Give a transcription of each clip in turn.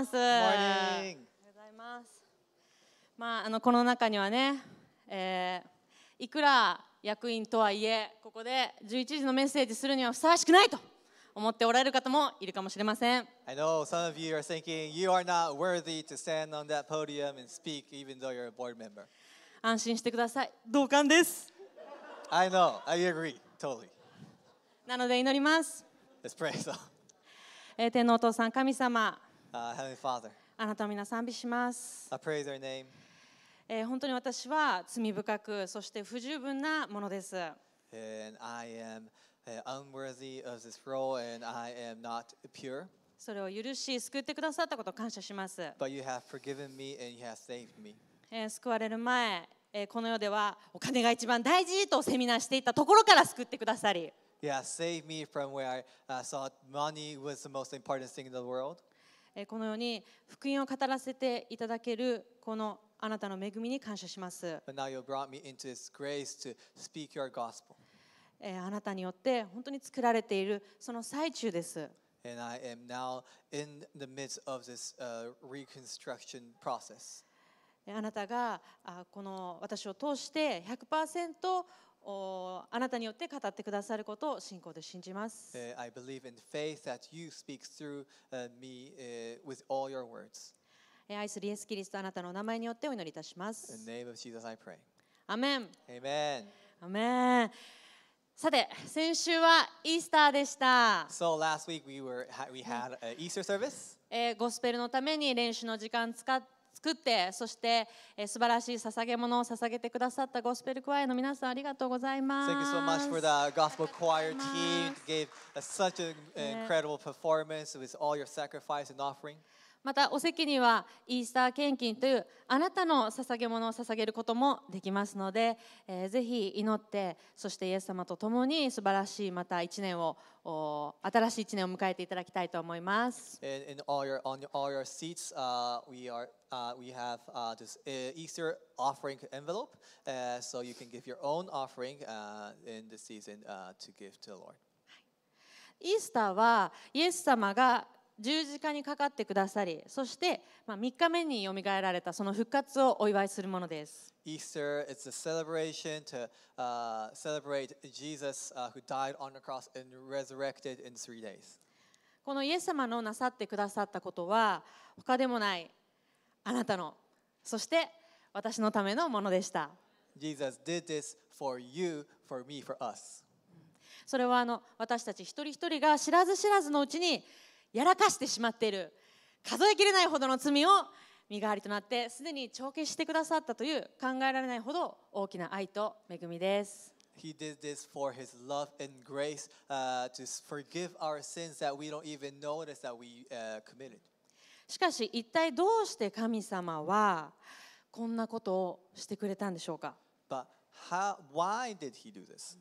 ます。まあ、あのこの中にはね、えー、いくら役員とはいえここで11時のメッセージするにはふさわしくないと思っておられる方もいるかもしれません。I know some of you are thinking you are not worthy to stand on that podium and speak even though you're a board member. 安心してください。同感です。I know, I agree, totally. なので祈ります。Let's pray so. 天皇お父さん、神様。Father, あなたを皆賛美します I。praise your name. えー本当に私は罪深く、そして不十分なものです。それを許し、救ってくださったことを感謝します。But you have forgiven me and you have saved me. 救われる前、この世ではお金が一番大事とセミナーしていたところから救ってくださり、You h e saved me from where I thought money was the most important thing in the world. このように福音を語らせていただけるこのあなたの恵みに感謝します。あなたによって本当に作られているその最中です。あなたがこの私を通して100%あなたによって語ってくださることを信仰で信じます。アイスリエス・キリストあなたの名前によってお祈りいたします。アメン。さて、先週はイースターでした。s ゴスペルのために練習の時間使って、作ってそしてえ素晴らしい捧げ物を捧げてくださったゴスペルクワイの皆さんありがとうございます。Thank you so much for the gospel choir team gave such an incredible performance with all your sacrifice and offering. またお席にはイースター献金というあなたの捧げ物を捧げることもできますので、えー、ぜひ祈ってそしてイエス様と共に素晴らしいまた1年を新しい1年を迎えていただきたいと思います。in all your, seats,、h we h a v e uh, this Easter offering envelope, uh, so you can give your own offering uh, in the season uh, to give to the Lord. イースターはイエス様が十字架にかかってくださり、そして、まあ、3日目によみがえられたその復活をお祝いするものです。Easter, it's a celebration to、uh, celebrate Jesus、uh, who died on the cross and resurrected in three days. このイエス様のなさってくださったことは、他でもないあなたの、そして私のためのものでした。Jesus did this for you, for me, for us. それはあの私たち一人一人が知らず知らずのうちに、やらかしてしまっている数えきれないほどの罪を身代わりとなってすでに帳消してくださったという考えられないほど大きな愛と恵みです。He did this for His love and grace、uh, to forgive our sins that we don't even notice that we、uh, committed. しかし一体どうして神様はこんなことをしてくれたんでしょうか But how, why did he do this?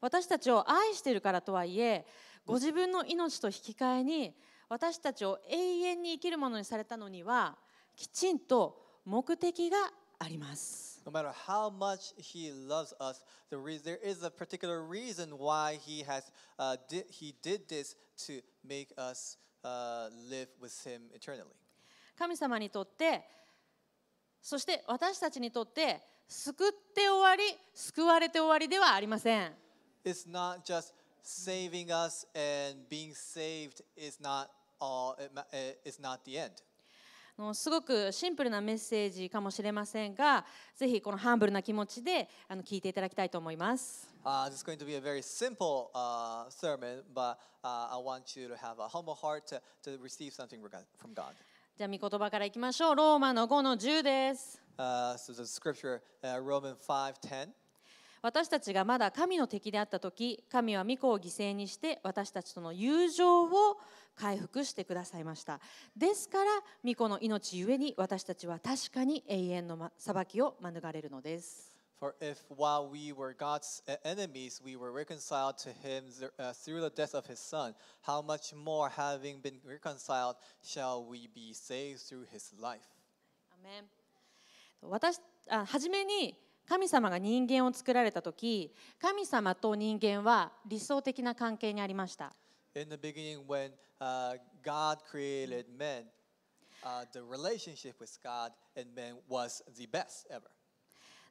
私たちを愛しているからとはいえご自分の命と引き換えに私たちを永遠に生きるものにされたのにはきちんと目的があります。No matter how much He loves us, the reason, there is a particular reason why He has、uh, did, He did this to make us、uh, live with Him eternally. 神様にとってそして私たちにとって救って終わり救われて終わりではありません。It's not just saving us and being saved is not すごくシンプルなメッセージかもしれませんがぜひこのハンブルな気持ちで聞いていただきたいと思います。じゃあ、み言葉からいきましょう。ローマの5の10です。Uh, so the s c r i p t u r 私たちがまだ神の敵であった時神は御子を犠牲にして私たちとの友情を回復してくださいましたですから御子の命ゆえに私たちは確かに永遠の裁きを免れるのです For if while we were God's enemies, we were reconciled to Him through the death of His Son, how much more, having been reconciled, shall we be saved through His life? Amen. 私あ初めに神様が人間を作られた時神様と人間は理想的な関係にありました。In the beginning, when、uh, God created men, uh, the relationship with God and men was the best ever.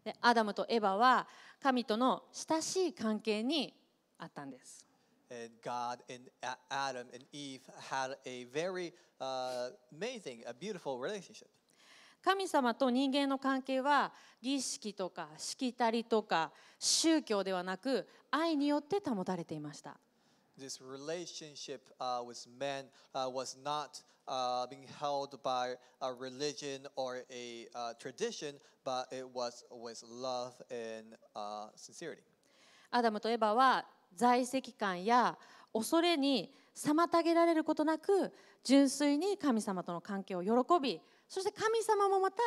でアダムとエバは神との親しい関係にあったんです。And God and Adam and Eve had a very、uh, amazing, a beautiful relationship. 神様と人間の関係は儀式とかしきたりとか宗教ではなく愛によって保たれていました。This relationship、uh, with man、uh, was not uh, being held by a religion or a uh, tradition, but it was with love and uh, sincerity. アダムとエバは在籍感や恐れに妨げられることなく純粋に神様との関係を喜びそして神様もまた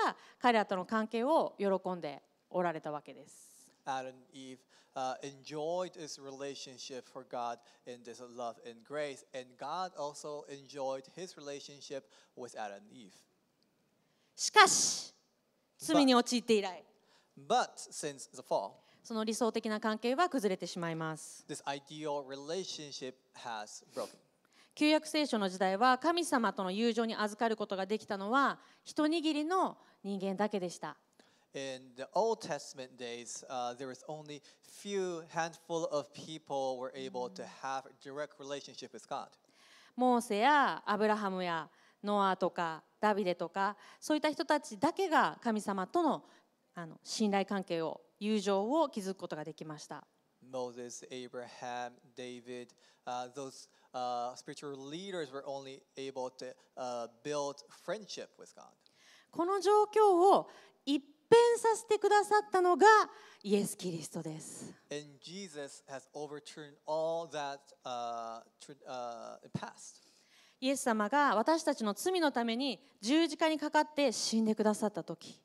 彼らとの関係を喜んでおられたわけです。しかし、罪に陥って以来、その理想的な関係は崩れてしまいます。旧約聖書の時代は神様との友情に預かることができたのは一握りの人間だけでした。In the Old Testament days, uh, there was only few handful of people were able to have direct relationship with God. モーセやアブラハムやノアとかダビデとかそういった人たちだけが神様とのあの信頼関係を友情を築くことができました。Moses, Abraham, David,、uh, those uh, spiritual leaders were only able to uh, build friendship with God. この状況を一変させてくださったのがイエス・キリストです。And Jesus has overturned all that, uh, uh, past. イエス様が私たちの罪のために十字架にかかって死んでくださった時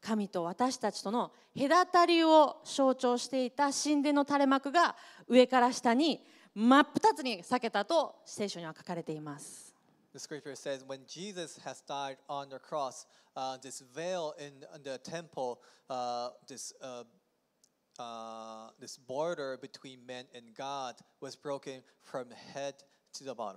神と私たちとの隔たりを象徴していた神殿の垂れ幕が上から下に真っ二つに避けたと聖書には書かれています。The scripture says when Jesus has died on the cross, uh, this veil in the temple, uh, this, uh, uh, this border between man and God was broken from head to the bottom.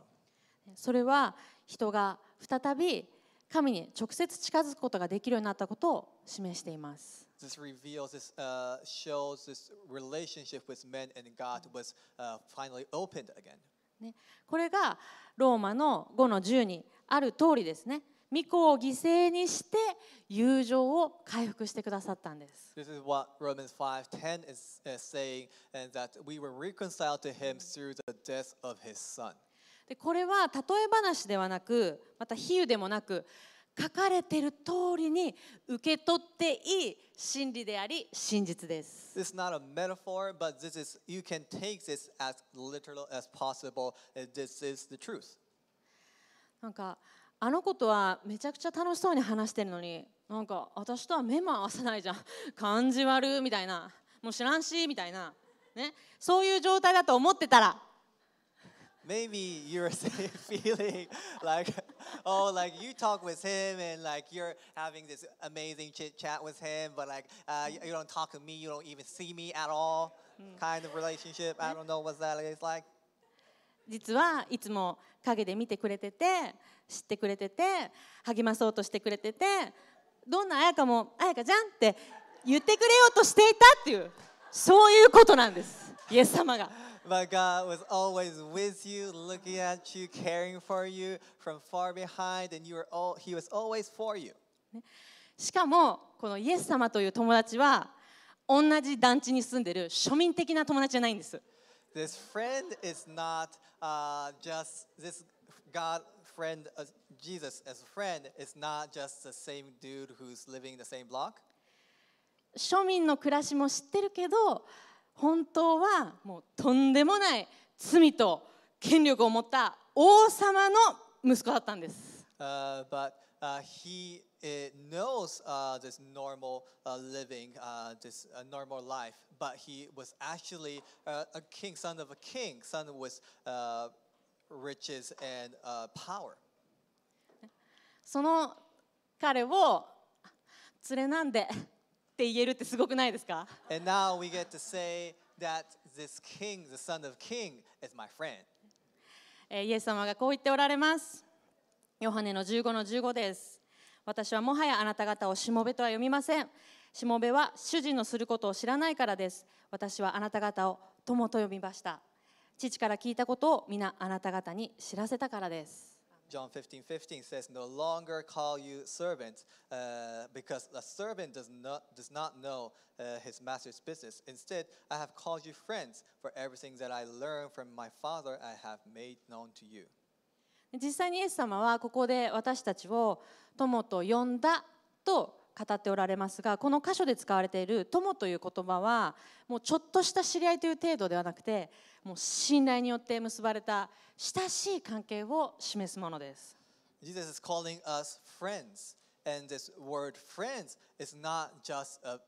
それは人が再び神に直接近づくことができるようになったことを示しています。this reveals, this uh, shows this relationship with men and God was uh, finally opened again. ね、これがローマの5の10にある通りですね。御子を犠牲にして友情を回復してくださったんです。This is what Romans 5:10 is saying, and that we were reconciled to him through the death of his son. でこれは例え話ではなく、また比喩でもなく、書かれてる通りに受け取っていい真理であり真実です。i s not a metaphor, but this is, you can take this as literal as possible. This is the truth. なんかあのことはめちゃくちゃ楽しそうに話してるのになんか私とは目も合わせないじゃん感じ悪みたいなもう知らんしみたいな、ね、そういう状態だと思ってたら maybe you're feeling like, oh, like you talk with him and like you're having this amazing chit chat with him, but like uh, you don't talk to me, you don't even see me at all kind of relationship. I don't know what that is like. 実はいつも陰で見てくれてて知ってくれてて励まそうとしてくれててどんな綾香も綾香じゃんって言ってくれようとしていたっていうそういうことなんですイエス様が。But God was always with you, looking at you, caring for you from far behind, and you were all, He was always for you. しかも、このイエス様という友達は、同じ団地に住んでいる庶民的な友達じゃないんです。This friend is not、uh, just this God friend, uh, Jesus as a friend, is not just the same dude who's living in the same block. 庶民の暮らしも知ってるけど、本当はもうとんでもない罪と権力を持った王様の息子だったんです。Uh, but, uh, he it knows uh, this normal uh, living, uh, this uh, normal life, but he was actually uh, a king, son of a king, son with uh, riches and uh, power. その彼を連れなんでって言えるってすごくないですか And now we get to say that this king, the son of king, is my friend. えイエス様がこう言っておられます。ヨハネの15の15です。私はもはやあなた方をしもべとは読みません。しもべは主人のすることを知らないからです。私はあなた方を友と呼びました。父から聞いたことを皆あなた方に知らせたからです。John 15 15 says, No longer call you servants, uh, because a servant does not, does not know uh, his master's business. Instead, I have called you friends, for everything that I learned from my Father I have made known to you. 実際にイエス様はここで私たちを友と呼んだと語っておられますがこの箇所で使われている友という言葉はもうちょっとした知り合いという程度ではなくてもう信頼によって結ばれた親しい関係を示すものです。Jesus is calling us friends, and this word friends is not just a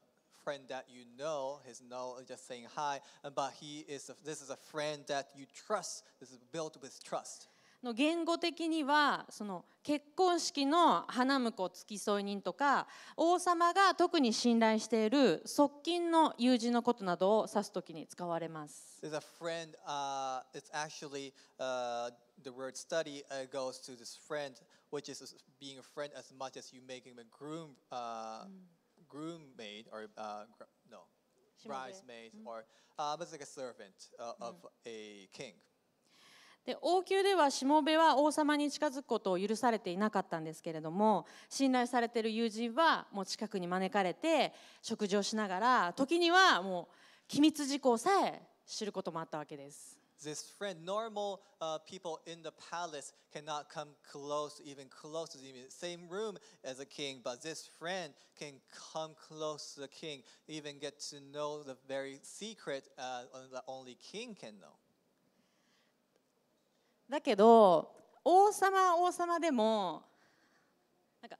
friend that you know, his no just saying hi, but he is a, this is a friend that you trust. This is built with trust. の言語的にはその結婚式の花婿付き添い人とか王様が特に信頼している側近の友人のことなどを指すときに使われます。t s a friend,、uh, it's actually、uh, the word study、uh, goes to this friend, which is being a friend as much as you make him a groom,、uh, groommaid or、uh, no, bridesmaid or、uh, like a servant、uh, of a king. で王宮ではしもべは王様に近づくことを許されていなかったんですけれども信頼されている友人はもう近くに招かれて食事をしながら時にはもう機密事項さえ知ることもあったわけです。This friend, normal uh, people in the palace cannot come close, even close to the same room as a king, but this friend can come close to the king, even get to know the very secret uh, that only king can know. だけど王様王様でもなんか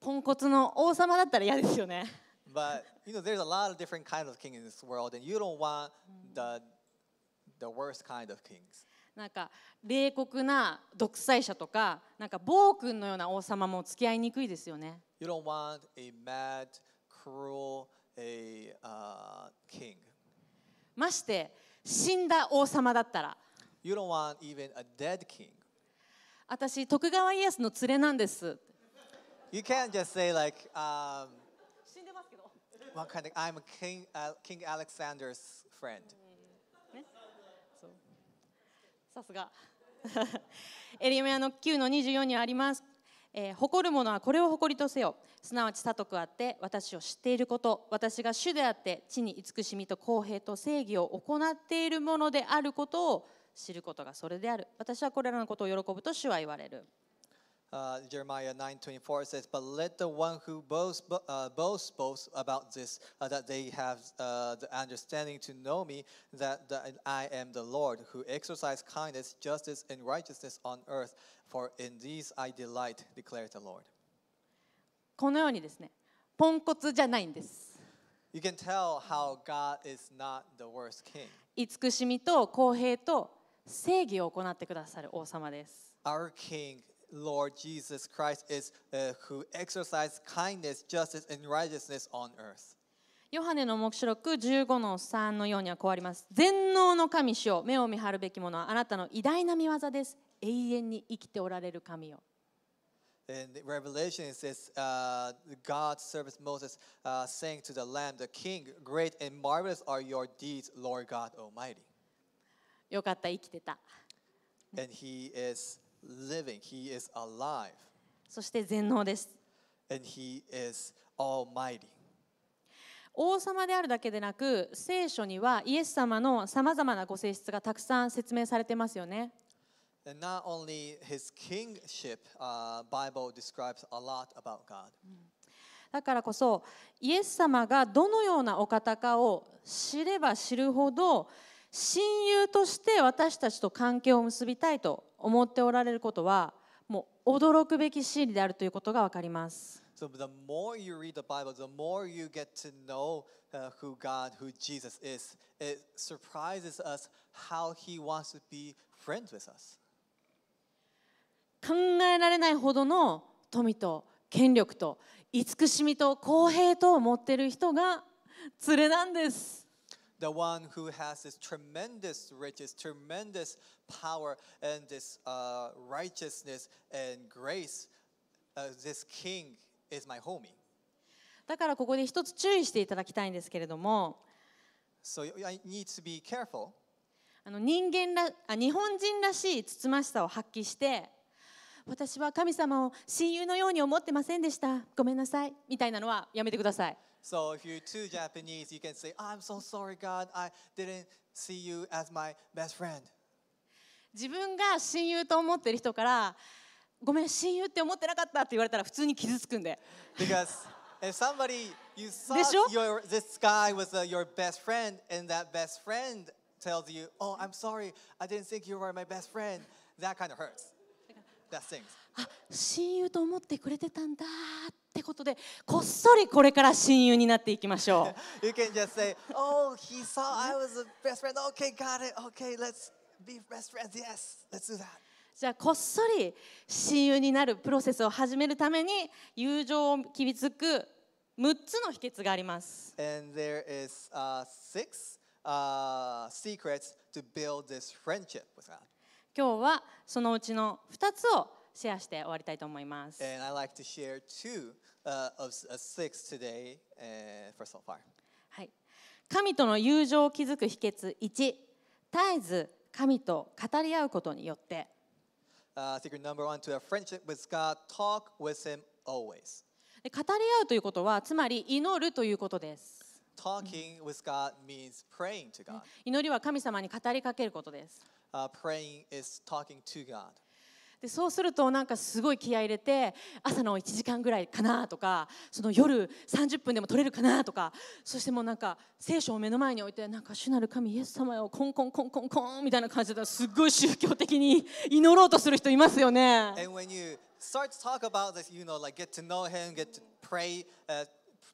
ポンコツの王様だったら嫌ですよね。But you know, there's a lot of different kinds of kings in this world, and you don't want the the worst kind of kings. なんか冷酷な独裁者とか、なんか暴君のような王様も付き合いにくいですよね。You don't want a mad, cruel, a、uh, king. まして死んだ王様だったら。You don't want even a dead king. 私、徳川家康の連れなんです。You can't just say like, um, 死んでますけど。what kind of, I'm King, uh, King Alexander's friend. さすが。エリメアの9の24にあります。えー誇る者はこれを誇りとせよ。すなわち尊くあって私を知っていること私が主であって地に慈しみと公平と正義を行っているものであることを知ることがそれである。私はこれらのことを喜ぶと主は言われる。Uh, Jeremiah 9:24 says, "But let the one who boasts, bo- uh, boasts, b o a s t about this, uh, that they have the understanding to know me, that, t h a I am the Lord, who exercises kindness, justice, and righteousness on earth. For in these I delight," declares the Lord. このようにですね、ポンコツじゃないんです。You can tell how God is not the worst king. 慈しみと公平と正義を行ってくださる王様です。Our King Lord Jesus Christ is、uh, who exercises kindness, justice, and righteousness on earth. ヨハネの目視録15の3のようにはこうあります。全能の神主よ目を見張るべきものはあなたの偉大な見業です。永遠に生きておられる神よ。In Revelation, says, uh, God serves Moses, uh, saying to the Lamb, the King, great and marvelous are your deeds, Lord God Almighty. よかった、生きてた。And he is living, he is alive. そして全能です。And he is almighty. 王様であるだけでなく、聖書にはイエス様のさまざまなご性質がたくさん説明されてますよね。And not only his kingship, uh, Bible describes a lot about God. だからこそ、イエス様がどのようなお方かを知れば知るほど、親友として私たちと関係を結びたいと思っておられることはもう驚くべき真理であるということが分かります。So the more you read the Bible, the more you get to know uh, who God, who Jesus is. It surprises us how He wants to be friends with us. 考えられないほどの富と権力と慈しみと公平とを持っている人が連れなんです。the one who has this tremendous riches, tremendous power, and this uh, righteousness and grace, uh, this king is my homie. だからここで一つ注意していただきたいんですけれども、so、I need to be careful. あの人間らあ日本人らしいつつましさを発揮して、私は神様を親友のように思ってませんでした。ごめんなさい。みたいなのはやめてください。So if you're too Japanese, you can say, I'm so sorry, God, I didn't see you as my best friend. Because if somebody you thought your, this guy was a, uh, your best friend and that best friend tells you, "Oh, I'm sorry, I didn't think you were my best friend," that kind of hurts. あ親友と思ってくれてたんだってことでこっそりこれから親友になっていきましょう。you can just say, Oh, he saw I was a best friend. Okay, got it. Okay, let's be best friends. Yes, let's do that. じゃあこっそり親友になるプロセスを始めるために友情を築く6つの秘訣があります。And there is, uh, six, uh, secrets to build this friendship with God. 今日はそのうちの2つをシェアして終わりたいと思います。はい、神との友情を築く秘訣1、絶えず神と語り合うことによって。u 語り合うということはつまり祈るということです。祈りは神様に語りかけることです。u praying is talking to God. でそうするとなんかすごい気合い入れて朝の1時間ぐらいかなとかその夜30分でも取れるかなとかそしてもうなんか聖書を目の前に置いてなんか主なる神イエス様をコンコンコンコンコンみたいな感じですごい宗教的に祈ろうとする人いますよね。And when you start to talk about this, you know, like get to know him, get to pray,、uh,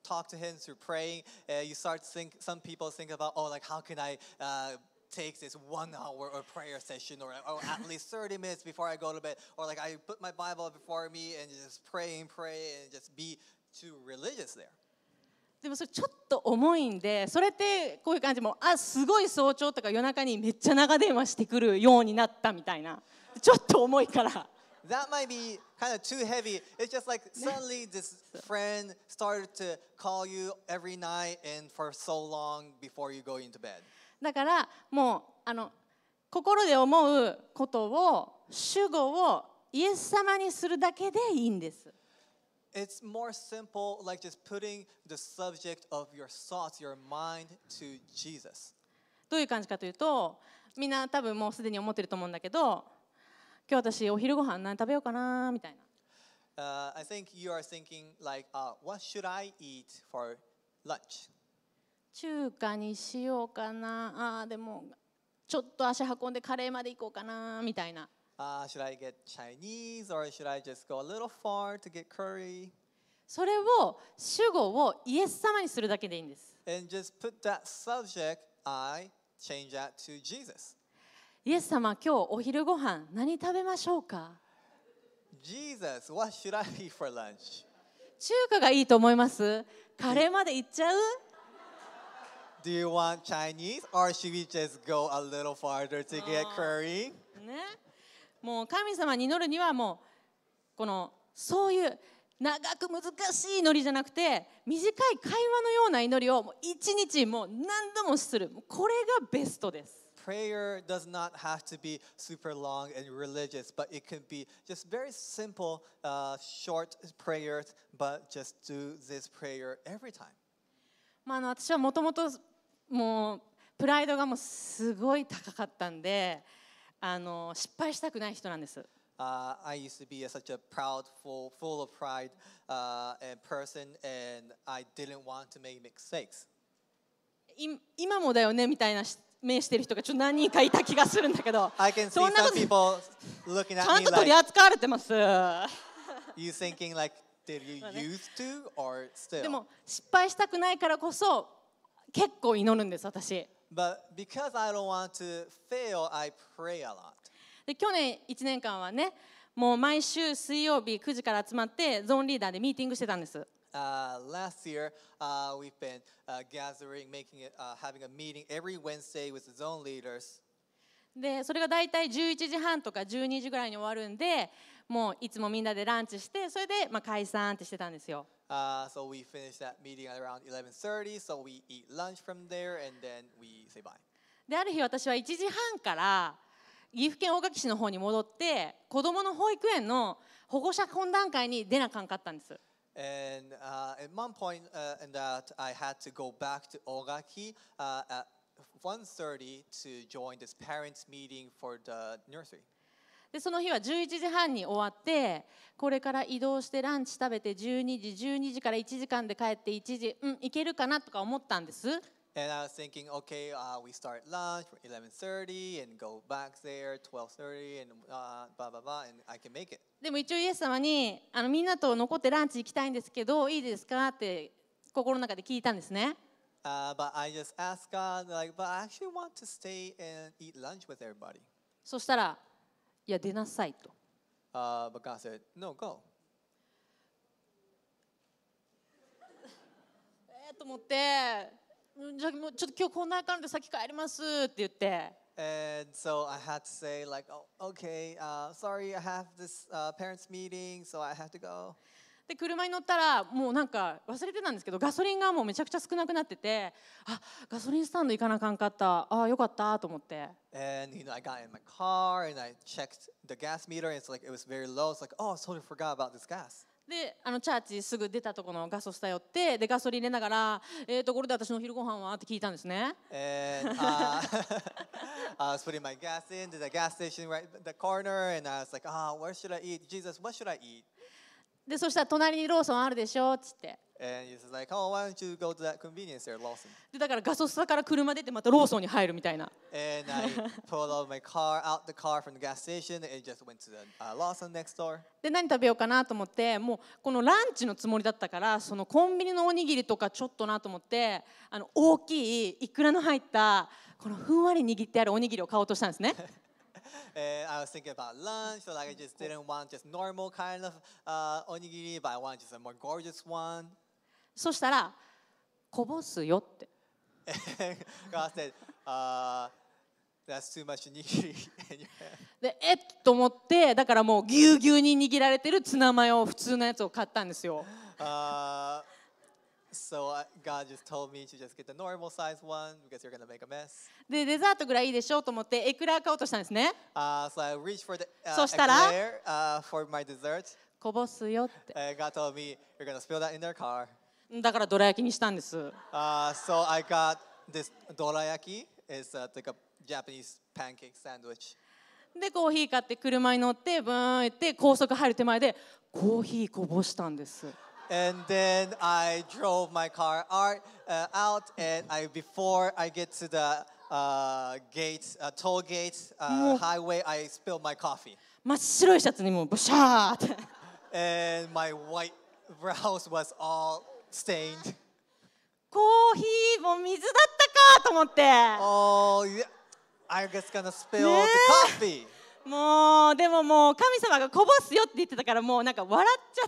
talk to him through praying, uh, you start to think, some people think about, oh, like how can I、uh, take this one hour or prayer session or, or at least 30 minutes before I go to bed. Or like I put my Bible before me and just pray and pray and just be too religious there. でもそれちょっと重いんでそれってこういう感じもあすごい早朝とか夜中にめっちゃ長電話してくるようになったみたいなちょっと重いから。that might be kind of too heavy. It's just like suddenly this friend started to call you every night and for so long before you go into bed. だからもうあの心で思うことを主語をイエス様にするだけでいいんです。It's more simple, like just putting the subject of your thoughts, your mind to Jesus. どういう感じかというと、みんな多分もうすでに思ってると思うんだけど、今日私お昼ご飯何食べようかなみたいな。Uh, I think you are thinking like,、uh, what should I eat for lunch? 中華にしようかなあでもちょっと足運んでカレーまで行こうかなみたいな。Uh, should I get Chinese or should I just go a little far to get curry? それを主語をイエス様にするだけでいいんです。And just put that subject, I change that to Jesus. イエス様、今日お昼ご飯何食べましょうか Jesus, what should I eat for lunch? 中華がいいと思いますカレーまで行っちゃう Do you want Chinese or should we just go a little farther to get curry? ね、もう神様に祈るにはもうこのそういう長く難しい祈りじゃなくて短い会話のような祈りをもう一日もう何度もするこれがベストです。Prayer does not have to be super long and religious, but it can be just very simple, uh, short prayers, but just do this prayer every time. まあ、あの私はもともともうプライドがもうすごい高かったんであの失敗したくない人なんです。Uh, I used to be a, such a proud, full, full of pride uh, and person, and I didn't want to make mistakes. 今もだよねみたいな目してる人がちょっと何人かいた気がするんだけど、そんなことちゃんと取り扱われてます。you thinking like, did you used to or still? でも失敗したくないからこそ結構祈るんです私 But because I don't want to fail, I pray a lot. で去年1年間はねもう毎週水曜日9時から集まってゾーンリーダーでミーティングしてたんです Uh, last year, uh, we've been uh, gathering, making it, uh, having a meeting every Wednesday with the zone leaders. でそれが大体11時半とか12時ぐらいに終わるんでもういつもみんなでランチしてそれでまあ解散ってしてたんですよ。Uh, so we finish that meeting at around 11:30, so we eat lunch from there and then we say bye. である日私は1時半から岐阜県大垣市の方に戻って子どもの保育園の保護者懇談会に出なかんかったんです。And uh, at one point uh, in that I had to go back to Ogaki uh, at 1:30 to join this parents meeting for the nursery. でその日は11時半に終わってこれから移動してランチ食べて12時12時から1時間で帰って1時うんいけるかなとか思ったんです。And I was thinking, okay, uh, we start lunch for 11:30 and go back there 12:30 and uh, blah blah blah, and I can make it. でも一応イエス様にあのみんなと残ってランチ行きたいんですけどいいですかって心の中で聞いたんですね。Uh, but I just asked God, like, but I actually want to stay and eat lunch with everybody. そしたら、いや、出なさいと。Uh, but God said, no, go. えーと思って、じゃあもうちょっと今日こんな感じで先帰りますって言って。And eh, so I had to say, like, oh, okay, uh, sorry, I have this uh, parents' meeting, so I have to go. で車に乗ったらもうなんか忘れてたんですけどガソリンがもうめちゃくちゃ少なくなっててあガソリンスタンド行かなあかんかったああよかったと思って。And you know, I got in my car and I checked the gas meter and it's like it was very low. It's like, oh, I totally forgot about this gas. であのチャーチすぐ出たところのガソスタ寄ってでガソリン入れながら「えー、ところで私のお昼ご飯は?」って聞いたんですね。And, uh, I was putting my gas in to the gas station right the corner and I was like, ah,、oh, where should I eat? Jesus, what should I eat? でそしたら隣にローソンあるでしょっつって。like, oh, でだからガソスタから車出てまたローソンに入るみたいな。で何食べようかなと思って、もうこのランチのつもりだったから、そのコンビニのおにぎりとかちょっとなと思って、あの大きいいくらの入ったこのふんわり握ってあるおにぎりを買おうとしたんですね。uh, I was thinking about lunch, so like I just didn't want just normal kind of uh, onigiri, but I wanted just a more gorgeous one. そしたら、こぼすよって。God said, uh, That's too much でえっと思ってだからもうぎゅうぎゅうに握られてるツナマヨを普通のやつを買ったんですよ。So I, God just told me to just get the normal size one because you're gonna make a mess. でデザートぐらいいいでしょうと思ってエクレア買おうとしたんですね。Uh, so I reached for the uh, そしたら eclair, uh, for my dessert. こぼすよって。Uh, God told me you're gonna spill that in their car. だからどら焼きにしたんです。Uh, so I got this どら焼き is、uh, like a Japanese pancake sandwich. でコーヒー買って車に乗ってブーン行って高速入る手前でコーヒーこぼしたんです。and then I drove my car out, uh, out and I before I get to the uh, gates, uh, toll gates, uh, highway, I spilled my coffee. And my white blouse was all stained. コーヒーも水だったかと思って Oh, yeah, I was gonna spill the coffee. もうでももう神様がこぼすよって言ってたからもうなんか笑っちゃ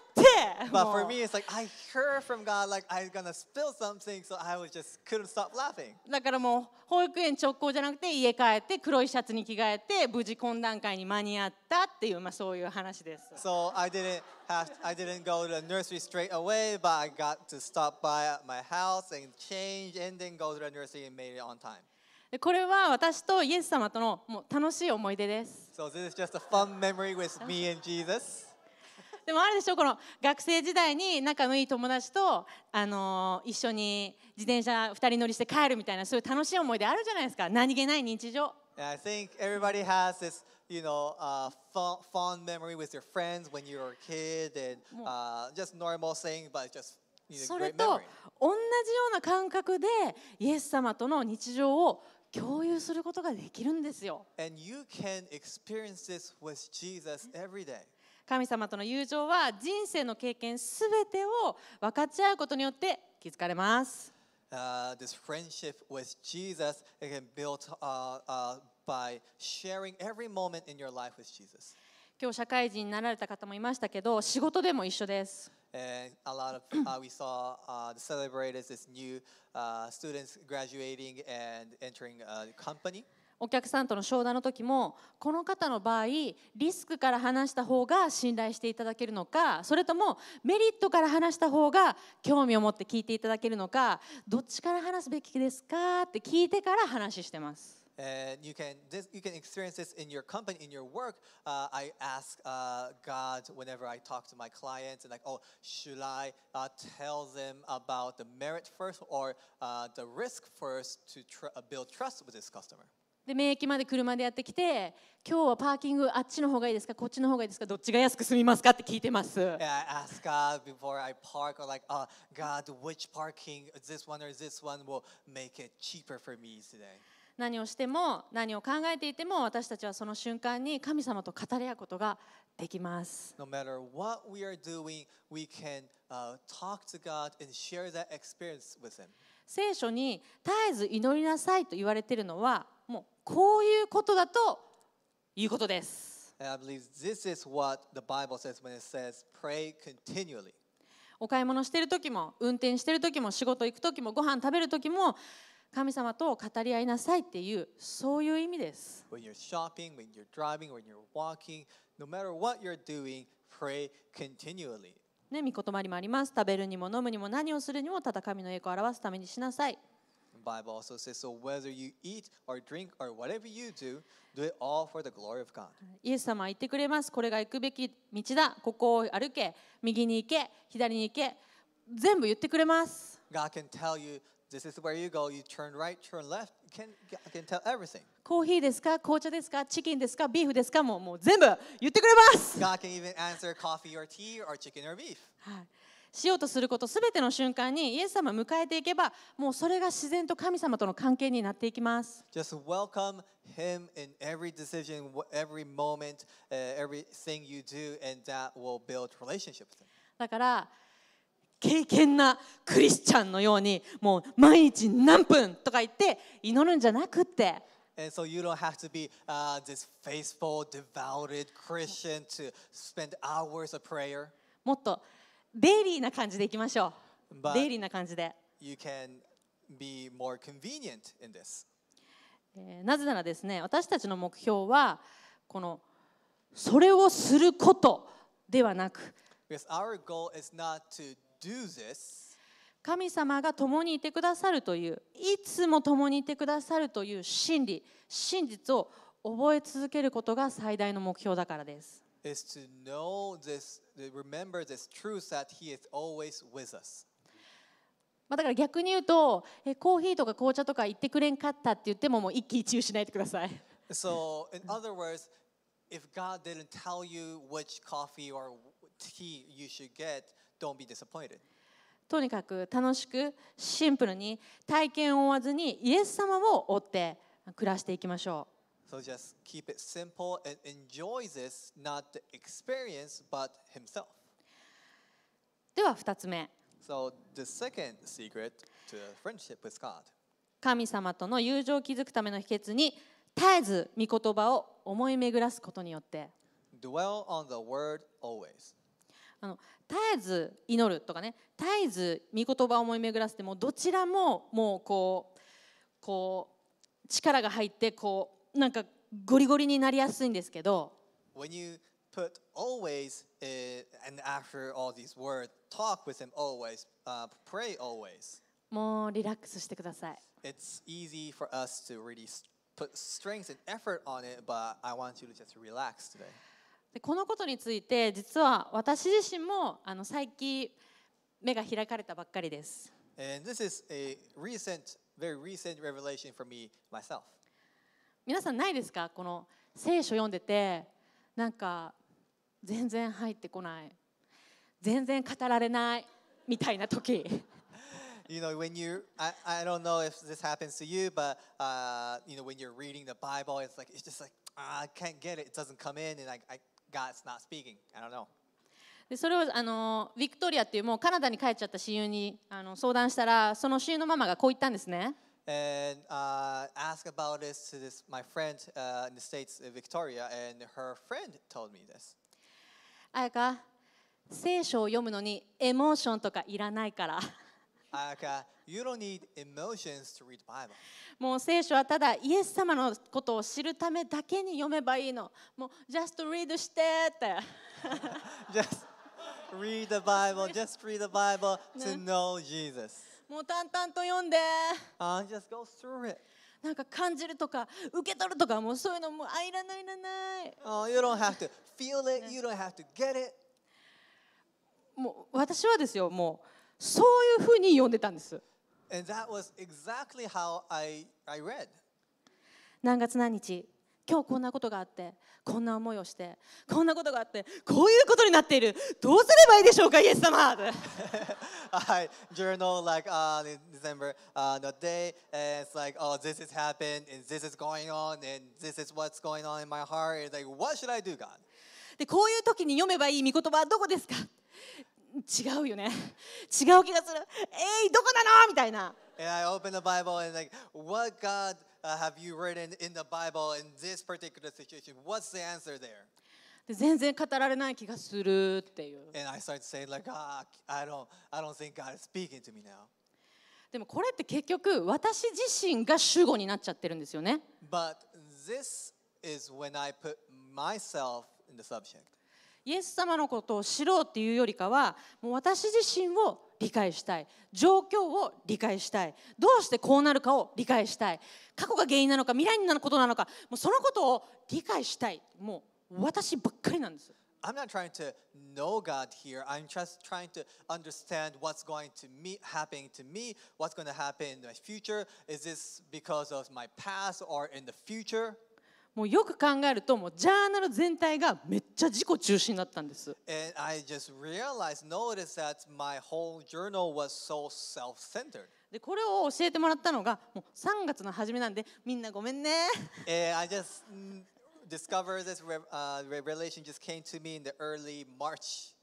って。But for me it's like I heard from God like I'm gonna spill something so I was just couldn't stop laughing. だからもう保育園直行じゃなくて家帰って黒いシャツに着替えて無事懇談会に間に合ったっていうまあそういう話です。So I didn't have I didn't go to the nursery straight away but I got to stop by at my house and change and then go to the nursery and made it on time. これは私とイエス様とのもう楽しい思い出です。So this is just a fun memory with me and Jesus. でもあるでしょこの学生時代に仲のいい友達と、あの一緒に自転車2人乗りして帰るみたいなそういう楽しい思い出あるじゃないですか何気ない日常。I think everybody has this, you know, uh, fond, fond memory with your friends when you were a kid and uh, just normal thing, but just それと同じような感覚でイエス様との日常を共有することができるんですよ。And you can experience this with Jesus every day. 神様との友情は人生の経験すべてを分かち合うことによって築かれます。Uh, this friendship with Jesus it can build uh, uh, by sharing every moment in your life with Jesus. 今日社会人になられた方もいましたけど仕事でも一緒です。and a lot of uh, we saw uh, the celebrators, this new uh, students graduating and entering a company. お客さんとの商談の時もこの方の場合リスクから話した方が信頼していただけるのかそれともメリットから話した方が興味を持って聞いていただけるのかどっちから話すべきですかって聞いてから話してます。and you can this you can experience this in your company in your work uh, i ask uh, god whenever i talk to my clients and like oh should i uh, tell them about the merit first or uh, the risk first to tr uh, build trust with this customer で免疫まで車でやってきて今日はパーキングあっちの方がいいですかこっちの方がいいですかどっちが安く済みますかって聞いてます。Ask God before I park or like、uh, oh, God which parking this one or this one will make it cheaper for me today 何をしても何を考えていても私たちはその瞬間に神様と語り合うことができます。No matter what we are doing, we can、uh, talk to God and share that experience with Him. 聖書に絶えず祈りなさいと言われているのはもうこういうことだということです。And I believe this is what the Bible says when it says pray continually. お買い物している時も運転している時も仕事行く時もご飯食べる時も神様と語り合いなさいっていうそういう意味です。When you're shopping, when you're driving, when you're walking, no matter what you're doing, pray continually. ね、御言葉にもあります。食べるにも飲むにも何をするにもただ神の栄光を表すためにしなさい。Bible also says, so whether you eat or drink or whatever you do, do it all for the glory of God. イエス様は言ってくれます。これが行くべき道だ。ここを歩け、右に行け、左に行け、全部言ってくれます。God can tell you This is where you go. You turn right, turn left. You can, I can tell everything. コーヒーですか、紅茶ですか、チキンですか、ビーフですか、もうもう全部言ってくれます。God can even answer coffee or tea or chicken or beef. はい。しようとすることすべての瞬間にイエス様を迎えていけばもうそれが自然と神様との関係になっていきます。Just welcome Him in every decision, every moment,、uh, everything you do, and that will build relationship with Him. だから、敬虔なクリスチャンのようにもう毎日何分とか言って祈るんじゃなくって And so you don't have to be uh, this faithful, devoted Christian to spend hours of prayer. もっとデイリーな感じでいきましょう。デイリーな感じで。You can be more convenient in this. なぜならですね、私たちの目標はこのそれをすることではなく。Because our goal is not to 神様が共にいてくださるという、いつも共にいてくださるという真理、真実を覚え続けることが最大の目標だからです。まあだから逆に言うとえ、コーヒーとか紅茶とか行ってくれんかったって言っても、もう一喜一憂しないでください。So, in other words, if God didn't tell you which coffee or tea you should get, Don't be disappointed. とにかく楽しくシンプルに体験を追わずにイエス様を追って暮らしていきましょう。So just keep it simple and enjoy this, not the experience, but Himself. では2つ目。So the second secret to friendship with God. 神様との友情を築くための秘訣に絶えず御言葉を思い巡らすことによって。Dwell on the word always. あの絶えず祈るとかね絶えず御言葉を思い巡らせてもどちらももうこうこう力が入ってこうなんかゴリゴリになりやすいんですけど。When you put always、uh, and after all these words, talk with him always,、uh, pray always. もうリラックスしてください。It's easy for us to really put strength and effort on it, but I want you to just relax today. でこのことについて実は私自身もあの最近目が開かれたばっかりです。And this is a recent, very recent revelation for me myself. 皆さんないですかこの聖書読んでてなんか全然入ってこない全然語られないみたいな時 You know, when you, I, I don't know if this happens to you, but, uh, you know, when you're reading the Bible, it's like, it's just like, ah, I can't get it. It doesn't come in, and I, I God's not speaking. I don't know. でそれをあのビクトリアっていうもうカナダに帰っちゃった親友にあの相談したらその親友のママがこう言ったんですね。And uh, asked about this to this my friend uh, in the states, Victoria, and her friend told me this. あやか聖書を読むのにエモーションとかいらないから。もう聖書はただイエス様のことを知るためだけに読めばいいの。もう、just r e a してって。もう淡々と読んで。なんか感じるとか受け取るとかもうそういうのもあいらないらない。もう私はですよ、もう。そういうふうに読んでたんです。And that was exactly how I, I read. 何月何日今日こんなことがあってこんな思いをしてこんなことがあってこういうことになっているどうすればいいでしょうかイエス様 I journal like、uh, in December、uh, the day and it's like oh this has happened and this is going on and this is what's going on in my heart and like what should I do God でこういう時に読めばいい御言葉はどこですか違うよね。違う気がする。えい、どこなのみたいな。And I opened the Bible and like, what God have you written in the Bible in this particular situation? What's the answer there? 全然語られない気がするっていう。And I started saying like, ah, I don't, I don't think God is speaking to me now. でもこれって結局私自身が主語になっちゃってるんですよね。But this is when I put myself in the subject. イエス様のことを知ろうっていうよりかはもう私自身を理解したい状況を理解したいどうしてこうなるかを理解したい過去が原因なのか未来になることなのかもうそのことを理解したいもう私ばっかりなんです。I'm not trying to know God here. I'm just trying to understand what's going to me happening to me, what's going to happen in my future. Is this because of my past or in the future? もうよく考えるともうジャーナル全体がめっちゃ自己中心だったんです。And I just realized, notice that my whole journal was so self-centered. でこれを教えてもらったのがもう3月の初めなんでみんなごめんね。And I just discovered this re、uh, revelation just came to me in the early March.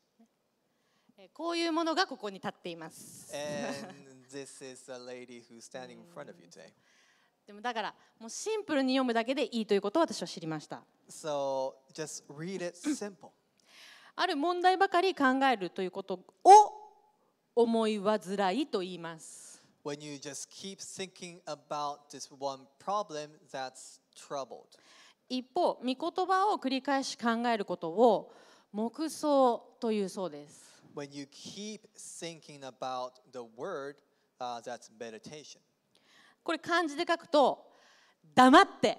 こういうものがここに立っています。And this is the lady who's standing in front of you today. でもだからもうシンプルに読むだけでいいということを私は知りました。So just read it simple. ある問題ばかり考えるということを思いわずらいと言います。When you just keep thinking about this one problem that's troubled. 一方、御言葉を繰り返し考えることを黙想というそうです。When you keep thinking about the word、uh, that's meditation. これ漢字で書くと黙って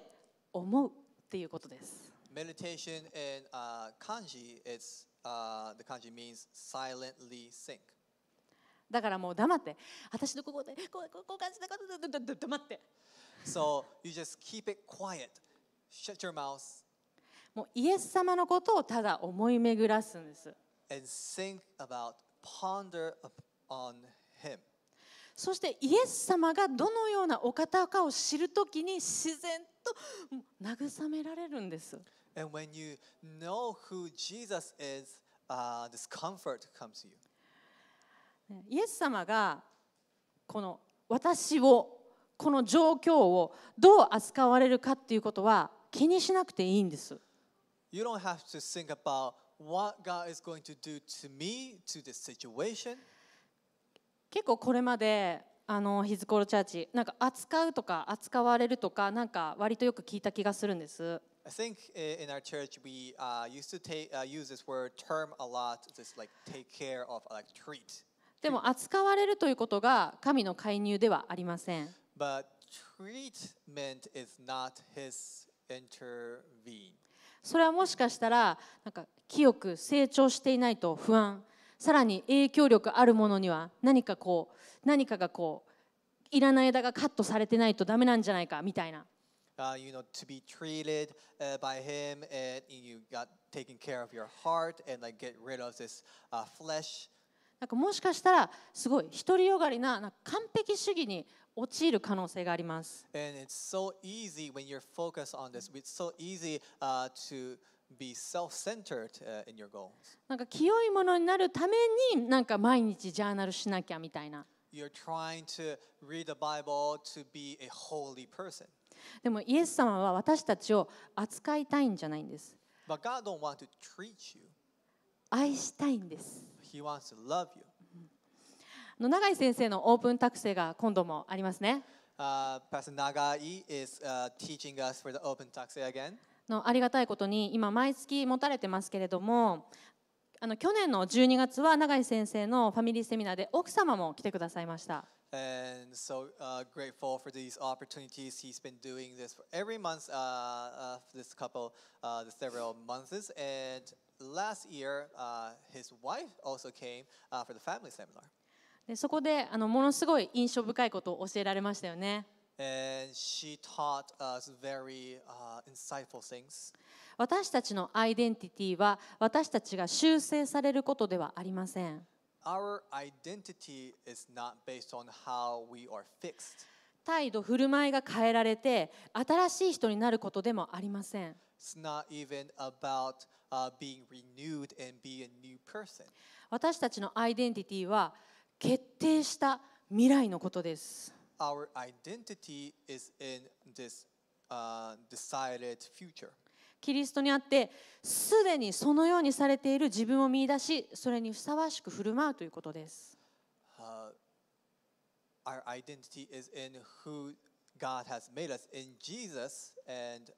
思うっていうことです。Meditation in、uh, kanji, it's、uh, the kanji means silently think. だからもう黙って、私のここでこうこう感じたこと黙って。So you just keep it quiet. Shut your mouth. もうイエス様のことをただ思い巡らすんです。And think about, ponder on him. そしてイエス様がどのようなお方かを知るときに自然と慰められるんです。And when you know who Jesus is, uh, this comfort comes to you. イエス様がこの私をこの状況をどう扱われるかっていうことは気にしなくていいんです。You don't have to think about what God is going to do to me, to this situation. 結構これまであのヒズコロチャーチなんか扱うとか扱われるとかなんか割とよく聞いた気がするんです。I think in our church we uh, used to take, uh, use this word term a lot, this like take care of, like treat. でも扱われるということが神の介入ではありません。But treatment is not his intervene. それはもしかしたらなんか清く成長していないと不安さらに影響力あるものには何かこう何かがこういらない枝がカットされてないとダメなんじゃないかみたいな。Uh, you know, to be treated uh, by him, and you got taken care of your heart, and like get rid of this uh, flesh. なんかもしかしたらすごい独りよがりななんか完璧主義に陥る可能性があります。And it's so easy when you're focused on this. It's so easy、uh, to be self-centered in your goals. なんか清いものになるためになんか毎日ジャーナルしなきゃみたいな。You're trying to read the Bible to be a holy person. でもイエス様は私たちを扱いたいんじゃないんです。But God don't want to treat you. 愛したいんです。He wants to love you. の永井先生のオープンタクセが今度もありますね。Uh, Pastor Nagai is uh, teaching us for the open taxi again. のありがたいことに今毎月持たれてますけれども。あの去年の12月は永井先生のファミリーセミナーで奥様も来てくださいました。でそこであのものすごい印象深いことを教えられましたよね。And she taught us very、uh, insightful things. 私たちのアイデンティティは私たちが修正されることではありません。Our identity is not based on how we are fixed. 態度、振る舞いが変えられて、新しい人になることでもありません。It's not even about、uh, being renewed and being a new person. 私たちのアイデンティティは決定した未来のことです。our identity is in this、uh, decided future. キリストにあってすでにそのようにされている自分を見出しそれにふさわしく振る舞うということです。Uh, our identity is in who God has made us in Jesus and、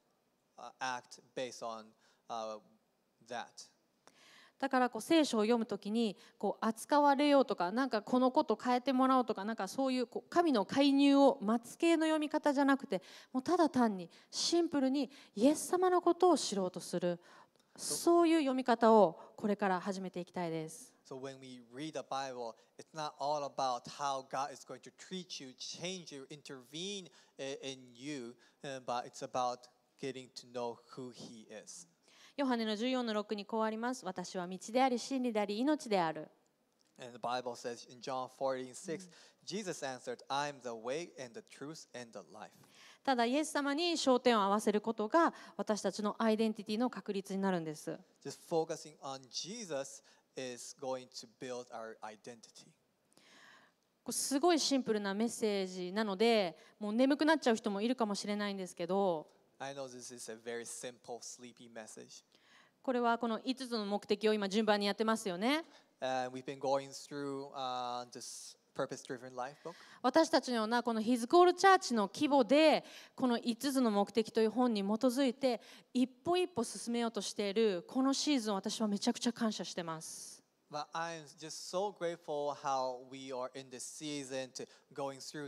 uh, act b a s e on、uh, that. だからこう聖書を読むときにこう扱われようとかなんかこのこと変えてもらおうとかなんかそういうこう神の介入を待つ系の読み方じゃなくてもうただ単にシンプルにイエス様のことを知ろうとするそういう読み方をこれから始めていきたいです。So when we read the Bible, it's not all about how God is going to treat you, change you, intervene in you, but it's about getting to know who He is. ヨハネの14の6にこうあります。私は道であり、真理であり、命である。And the Bible says in John 14 6, Jesus answered, I am the way and the truth and the life. ただ、イエス様に焦点を合わせることが私たちのアイデンティティの確立になるんです。Just focusing on Jesus is going to build our identity. すごいシンプルなメッセージなので、もう眠くなっちゃう人もいるかもしれないんですけど。I know this is a very simple, sleepy message. これはこの5つの目的を今順番にやってますよね。私たちのようなこのヒズコールチャーチの規模でこの5つの目的という本に基づいて一歩一歩進めようとしているこのシーズン私はめちゃくちゃ感謝してます。私たちのようなこの5つの目的という本に基づ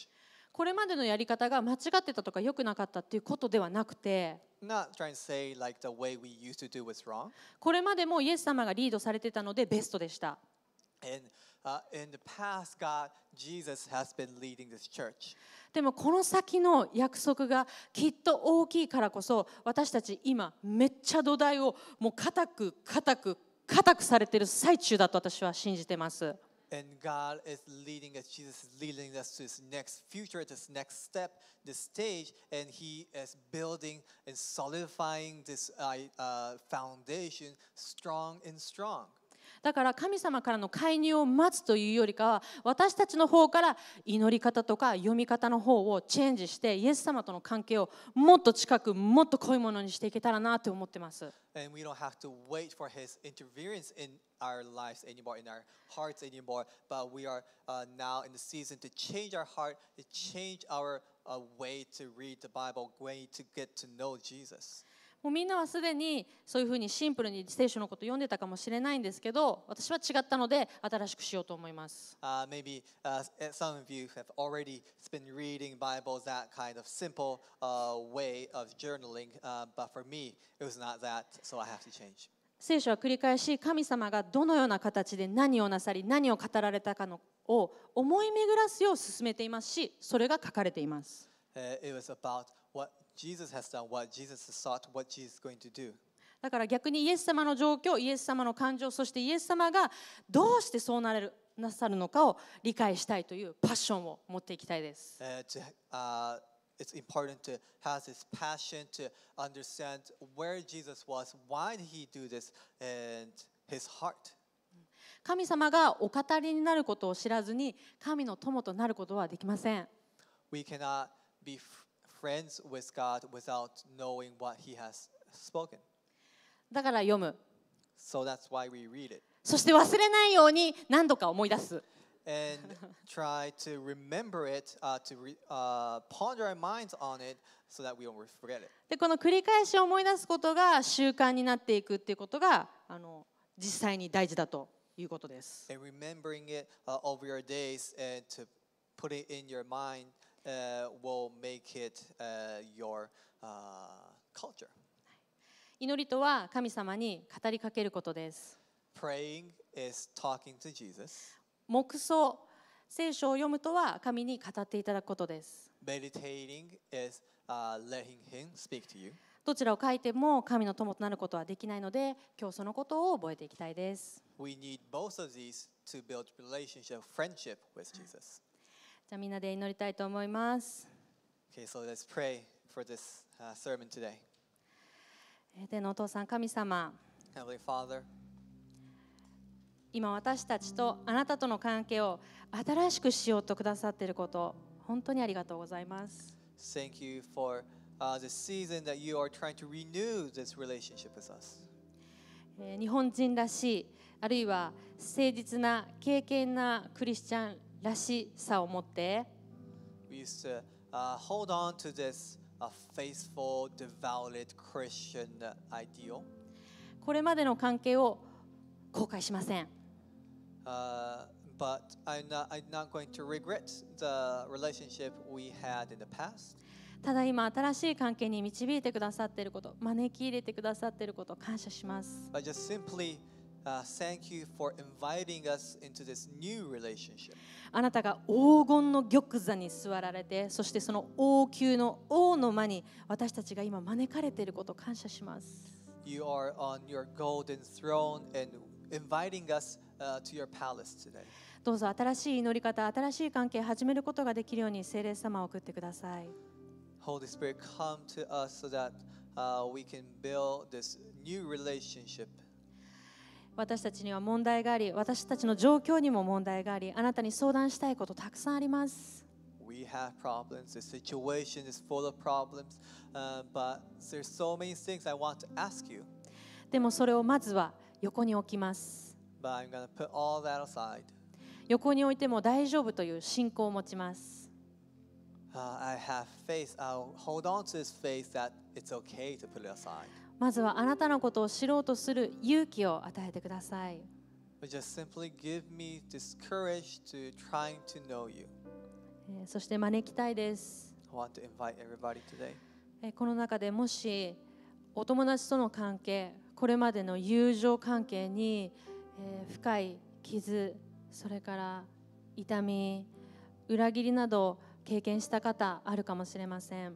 いて、これまでのやり方が間違ってたとか良くなかったっていうことではなくて Not trying to say like the way we used to do was wrong. これまでもイエス様がリードされてたのでベストでした。And, uh, in the past, God, Jesus has been leading this church. でもこの先の約束がきっと大きいからこそ私たち今めっちゃ土台をもう固く固く固くされてる最中だと私は信じてます。And God is leading us, Jesus is leading us to this next future, this next step, this stage, and He is building and solidifying this uh, uh foundation strong and strong. だから神様からの介入を待つというよりかは私たちの方から祈り方とか読み方の方をチェンジしてイエス様との関係をもっと近くもっと濃いものにしていけたらなと思ってます。And we don't have to wait for his interference in our lives anymore, in our hearts anymore, but we are uh, now in the season to change our heart, to change our uh, way to read the Bible, way to get to know Jesus. もうみんなはすでにそういうふうにシンプルに聖書のこと読んでたかもしれないんですけど私は違ったので新しくしようと思います。聖書は繰り返し神様がどのような形で何をなさり何を語られたかのを思い巡らすよう進めていますしそれが書かれています。Uh, it was about what Jesus has done, what Jesus has sought, what Jesus is going to do. だから逆にイエス様の状況、イエス様の感情、そしてイエス様がどうしてそうなれるなさるのかを理解したいというパッションを持っていきたいです。Uh, to, uh, it's important to have this passion to understand where Jesus was, why did he do this, and his heart. 神様がお語りになることを知らずに神の友となることはできません。We cannot be free friends with God without knowing what He has spoken. だから読む。So that's why we read it. そして忘れないように何度か思い出す。And try to remember it,、uh, to re, uh, ponder our minds on it so that we don't forget it. で、この繰り返し思い出すことが習慣になっていくっていうことがあの実際に大事だということです。And remembering it、uh, over your days and to put it in your mind uh, will make it uh, your uh, culture. 祈りとは神様に語りかけることです。Praying is talking to Jesus. 黙想、聖書を読むとは神に語っていただくことです。Meditating is uh, letting Him speak to you. どちらを書いても神の友となることはできないので、今日そのことを覚えていきたいです。We need both of these to build relationship, friendship with Jesus. じゃあみんなで祈りたいと思います。Okay, so let's pray for this、uh, sermon today. 天のお父さん、神様。Heavenly Father. 今私たちとあなたとの関係を新しくしようとくださっていること本当にありがとうございます。Thank you for、uh, the season that you are trying to renew this relationship with us. 日本人らしいあるいは誠実な敬虔なクリスチャンらしさを持って We used to、uh, hold on to this a faithful, devoted Christian ideal. これまでの関係を後悔しません。Uh, but I'm not, I'm not going to regret the relationship we had in the past. ただ今新しい関係に導いてくださっていること招き入れてくださっていることを感謝します。But just simply thank you for inviting us into this new relationship. あなたが黄金の玉座に座られて、そしてその王宮の王の間に私たちが今招かれていることを感謝します。You are on your golden throne and inviting us、uh, to your palace today. どうぞ新しい祈り方、新しい関係始めることができるように聖霊様を送ってください。Holy Spirit, come to us so that、uh, we can build this new relationship. 私たちには問題があり私たちの状況にも問題がありあなたに相談したいことたくさんあります We have problems, the situation is full of problems,、uh, but there's so many things I want to ask you. でもそれをまずは横に置きます。But I'm gonna put all that aside. 横に置いても大丈夫という信仰を持ちます。Uh, I have faith, I'll hold on to this faith that it's okay to put it aside. まずはあなたのことを知ろうとする勇気を与えてください。そして招きたいです。この中でもしお友達との関係、これまでの友情関係に深い傷、それから痛み、裏切りなど経験した方あるかもしれません。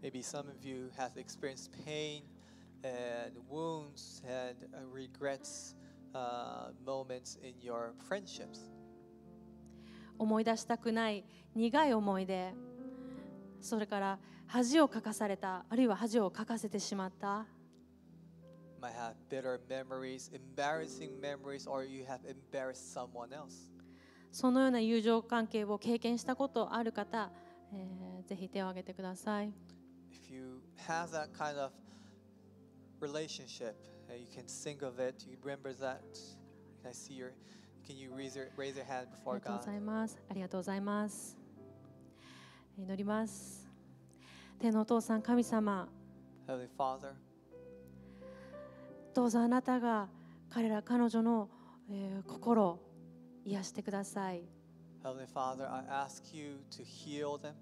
Maybe some of you have experienced pain and wounds and regrets uh, moments in your friendships. 思い出したくない苦い思い出それから恥をかかされたあるいは恥をかかせてしまった m e bitter memories, embarrassing memories, or you have embarrassed someone else. そのような友情関係を経験したことある方、えー、ぜひ手を挙げてください。If you have that kind of relationship. Uh, you can think of it. You remember that. Can I see your? Can you raise your raise your hand あ before りがとう God? ございます。ありがとうございます。祈ります。天のお父さん、神様、Heavenly Father, どうぞあなたが彼ら彼女の、えー心を癒してください。Heavenly Father, I ask you to heal them.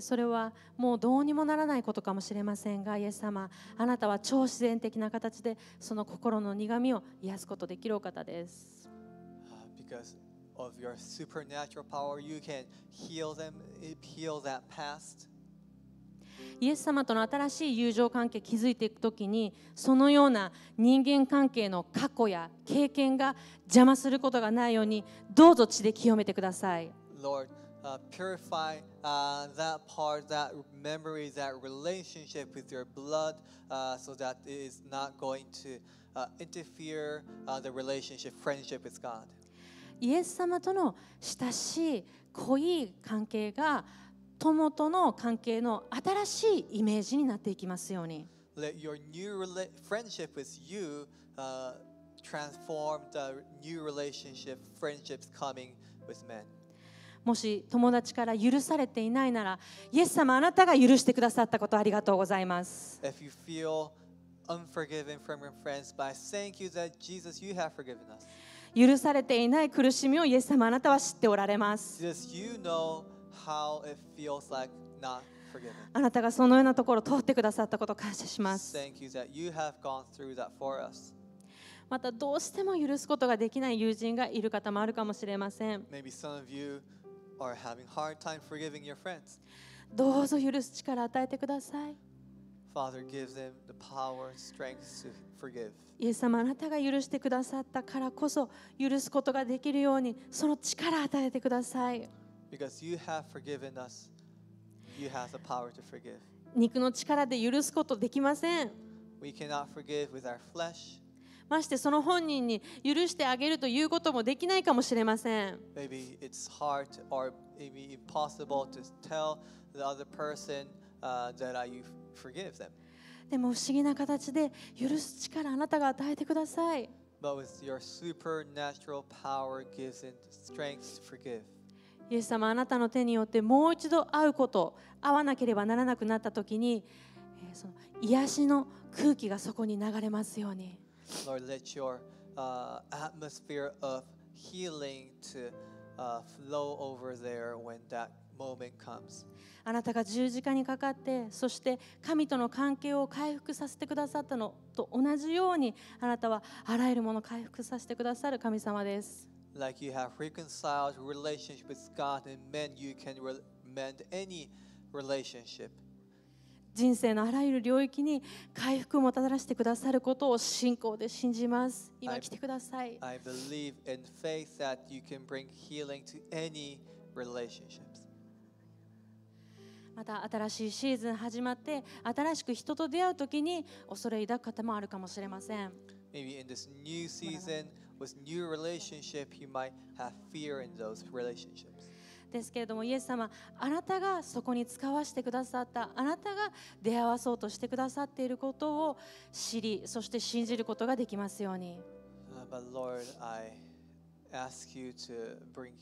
それはもうどうにもならないことかもしれませんがイエス様あなたは超自然的な形でその心の苦みを癒すことできるお方です。Because of your supernatural power, you can heal them, heal that past. イエス様との新しい友情関係を築いていくときにそのような人間関係の過去や経験が邪魔することがないようにどうぞ血で清めてください。Lord, uh, purify uh, that part, that memory, that relationship with your blood uh, so that it is not going to interfere the relationship, friendship with God. イエス様との親しい濃い関係が友との関係の新しいイメージになっていきますように。Let your new friendship with you、uh, transform the new relationship, friendships coming with men. もし友達から許されていないならイエス様あなたが許してくださったことありがとうございます許されていない苦しみをイエス様あなたは知っておられます Jesus, you know、like、あなたがそのようなところを通ってくださったことを感謝しますまたどうしても許すことができない友人がいる方もあるかもしれません Maybe some of you or having hard time forgiving your friends. どうぞ許す力を与えてください。Father, give them the power strength to forgive. イエス様あなたが許してくださったからこそ許すことができるようにその力を与えてください。Because you have forgiven us, you have the power to forgive. 肉の力で許すことできません。We cannot forgive with our flesh. ましてその本人に許してあげるということもできないかもしれません。でも不思議な形で許す力あなたが与えてください。イエス様あなたの手によってもう一度会うこと、会わなければならなくなった時に、えー、その癒しの空気がそこに流れますように。Lord, let your uh, atmosphere of healing to uh, flow over there when that moment comes. あなたが十字架にかかってそして神との関係を回復させてくださったのと同じようにあなたはあらゆるものを回復させてくださる神様です。Like you have reconciled relationship with God and men, you can mend any relationship. 人生のあらゆる領域に回復をもたらしてくださることを信仰で信じます。今来てください。I, I believe in faith that you can bring healing to any relationships. また新しいシーズン始まって新しく人と出会うときに恐れ抱く方もあるかもしれません。Maybe in this new season with new relationship you might have fear in those relationships. ですけれどもイエス様あなたがそこに使わしてくださったあなたが出会わそうとしてくださっていることを知りそして信じることができますように。But Lord, I ask you to bring,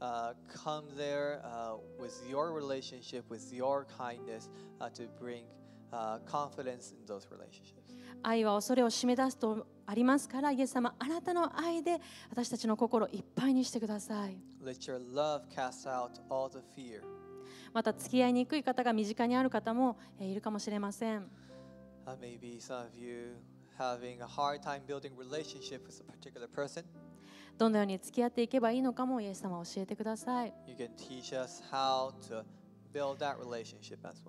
uh, come there uh, with your relationship, with your kindness, uh, to bring uh, confidence in those relationships. 愛は恐れを締め出すとありますから、イエス様、あなたの愛で私たちの心をいっぱいにしてください。Let your l また付き合いにくい方が身近にある方もいるかもしれません。どのように付き合っていけばいいのかも、イエス様教えてください。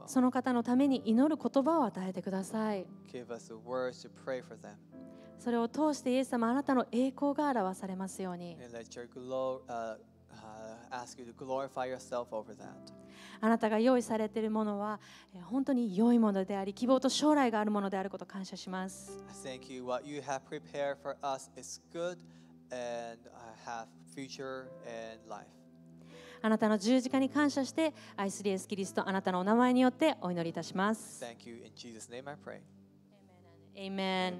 その方のために祈る言葉を与えてください。それを通して、イエス様、あなたの栄光が表されますように。あなたが用意されているものは本当に良いものであり希望と将来があるものであること感謝します。あなたの十字架に感謝して愛するイエスキリストあなたのお名前によってお祈りいたします。Thank you. In Jesus' name I pray. Amen. Amen. Amen.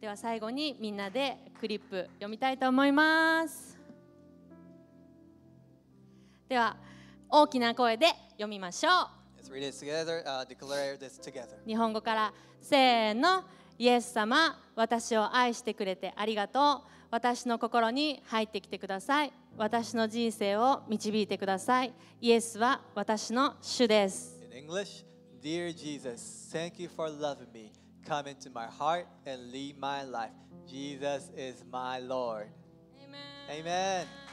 では最後にみんなでクリップ読みたいと思います。では大きな声で読みましょう。Together, uh, 日本語からせーの、イエス様、私を愛してくれてありがとう。私の心に入ってきてください。私の人生を導いてください。イエスは私の主です。In English, Dear Jesus, thank you for loving me. Come into my heart and lead my life. Jesus is my Lord. Amen. Amen.